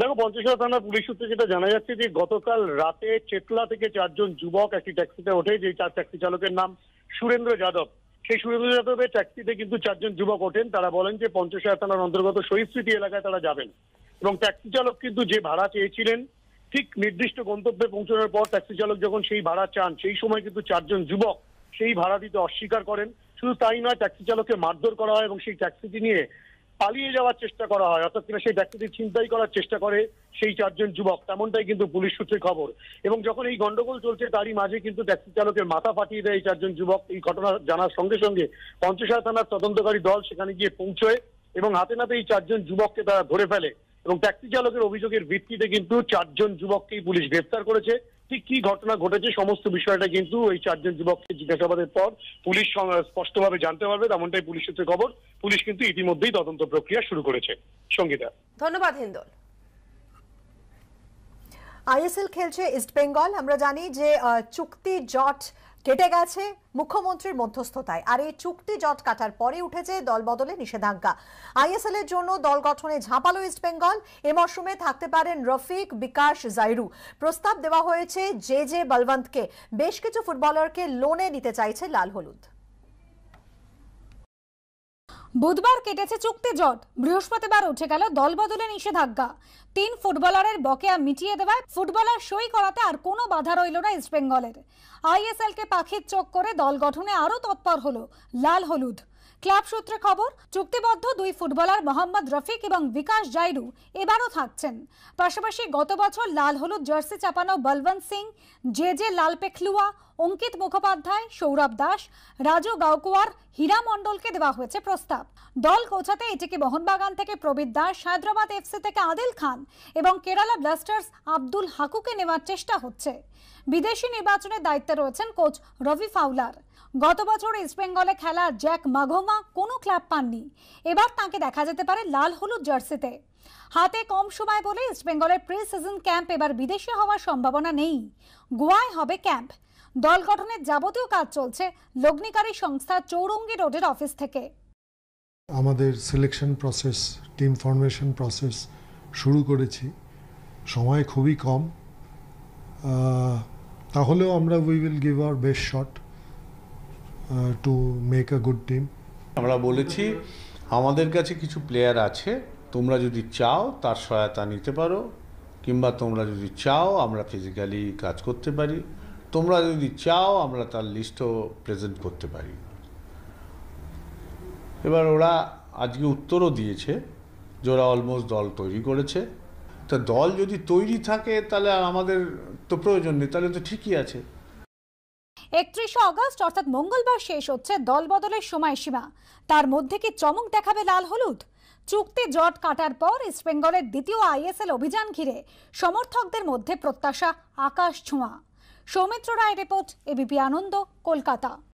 দেখো পঞ্চশোলা থানা পুলিশ সূত্রে যেটা জানা যাচ্ছে যে গতকাল রাতে চেতলা থেকে চারজন যুবক একটি ট্যাক্সিতে ওঠে যে চার ট্যাক্সি চালকের নাম সুরেন্দ্র যাদব সেই সুরেন্দ্র যাদবের ট্যাক্সিতে কিন্তু চারজন যুবক ওঠেন তারা বলেন যে পঞ্চশোলা থানার অন্তর্গত শহীদ স্মৃতি এলাকায় তারা যাবেন এবং ট্যাক্সি চালক কিন্তু যে ভাড়া চেয়েছিলেন ঠিক নির্দিষ্ট গন্তব্যে পৌঁছানোর পর ট্যাক্সি চালক যখন সেই ভাড়া চান সেই সময় কিন্তু চারজন যুবক সেই ভাড়া দিতে অস্বীকার করেন শুধু তাই নয় ট্যাক্সি চালককে মারধর করা হয় এবং সেই ট্যাক্সিটি নিয়ে পালিয়ে যাওয়ার চেষ্টা করা হয় অর্থাৎ কিনা সেই ব্যক্তিদের চিন্তাই করার চেষ্টা করে সেই চারজন যুবক তেমনটাই কিন্তু পুলিশ সূত্রে খবর এবং যখন এই গন্ডগোল চলছে তারই মাঝে কিন্তু ট্যাক্সি চালকের মাথা ফাটিয়ে দেয় এই চারজন যুবক এই ঘটনা জানার সঙ্গে সঙ্গে পঞ্চশালা থানার তদন্তকারী দল সেখানে গিয়ে পৌঁছয় এবং হাতে নাতে এই চারজন যুবককে তারা ধরে ফেলে এবং ট্যাক্সি চালকের অভিযোগের ভিত্তিতে কিন্তু চারজন যুবককেই পুলিশ গ্রেফতার করেছে ঠিক কি ঘটনা ঘটেছে সমস্ত বিষয়টা কিন্তু এই চারজন যুবককে জিজ্ঞাসাবাদের পর পুলিশ স্পষ্টভাবে জানতে পারবে তেমনটাই পুলিশ সূত্রে খবর পুলিশ কিন্তু ইতিমধ্যেই তদন্ত প্রক্রিয়া শুরু করেছে সঙ্গীতা ধন্যবাদ হিন্দল আইএসএল খেলছে ইস্টবেঙ্গল আমরা জানি যে চুক্তি জট কেটে গেছে মুখ্যমন্ত্রীর মধ্যস্থতায় আর এই চুক্তি জট কাটার পরে উঠেছে দল বদলে নিষেধাজ্ঞা আইএসএল এর জন্য দল গঠনে ঝাঁপালো ইস্টবেঙ্গল এ মরশুমে থাকতে পারেন রফিক বিকাশ জাইরু প্রস্তাব দেওয়া হয়েছে জে জে বলবন্তকে বেশ কিছু ফুটবলারকে লোনে নিতে চাইছে লাল হলুদ বুধবার কেটেছে চুক্তি জট বৃহস্পতিবার উঠে গেল দলবদলে নিষেধাজ্ঞা তিন ফুটবলারের বকেয়া মিটিয়ে দেওয়ায় ফুটবলার সই করাতে আর কোনো বাধা রইল না ইস্টবেঙ্গলের আইএসএলকে পাখির চোখ করে দল গঠনে আরও তৎপর হলো লাল হলুদ ক্লাব সূত্রে খবর চুক্তিবদ্ধ দুই ফুটবলার মোহাম্মদ রফিক এবং বিকাশ জাইরু এবারও থাকছেন পাশাপাশি গত বছর লাল হলুদ জার্সি চাপানো Balwant Singh J J Lalpekhlua Ankit Mukhopadhyay Sourav Das Raju Gaikwad Hira মণ্ডলকে দেওয়া হয়েছে প্রস্তাব দল কোচাতে এটিকে মোহনবাগান থেকে প্রবীর দাস হায়দ্রাবাদ এফসি থেকে আদিল খান এবং কেরালা ব্লাস্টার্স আব্দুল হাকুকে নেওয়ার চেষ্টা হচ্ছে বিদেশি নির্বাচনের দায়িত্বে রয়েছেন কোচ রবি ফাউলার গত বছর ইস্টবেঙ্গলে খেলা জ্যাক মাঘোমা কোনো ক্লাব পাননি এবার তাকে দেখা যেতে পারে লাল হলুদ জার্সিতে হাতে কম সময় বলে ইস্টবেঙ্গলের প্রি সিজন ক্যাম্প এবার বিদেশে হওয়ার সম্ভাবনা নেই গোয়ায় হবে ক্যাম্প দল গঠনের যাবতীয় কাজ চলছে লগ্নিকারী সংস্থা চৌরঙ্গি রোডের অফিস থেকে আমাদের selection process team formation process শুরু করেছি সময় খুবই কম তাহলেও আমরা we will give our best shot to make a good team আমরা বলেছি আমাদের কাছে কিছু প্লেয়ার আছে তোমরা যদি চাও তার সহায়তা নিতে পারো কিংবা তোমরা যদি চাও আমরা ফিজিক্যালি কাজ করতে পারি তোমরা যদি চাও আমরা তার লিস্টও প্রেজেন্ট করতে পারি এবার ওরা আজকে উত্তরও দিয়েছে যে ওরা অলমোস্ট দল তৈরি করেছে তা দল যদি তৈরি থাকে তাহলে আমাদের তো প্রয়োজন নেই তাহলে তো ঠিকই আছে একত্রিশে অগস্ট অর্থাৎ মঙ্গলবার শেষ হচ্ছে দল বদলের সময়সীমা তার মধ্যে কি চমক দেখাবে লাল হলুদ চুক্তি জট কাটার পর ইস্টবেঙ্গলের দ্বিতীয় আইএসএল অভিযান ঘিরে সমর্থকদের মধ্যে প্রত্যাশা আকাশ ছোঁয়া সৌমিত্র রায় রিপোর্ট এবিপি আনন্দ কলকাতা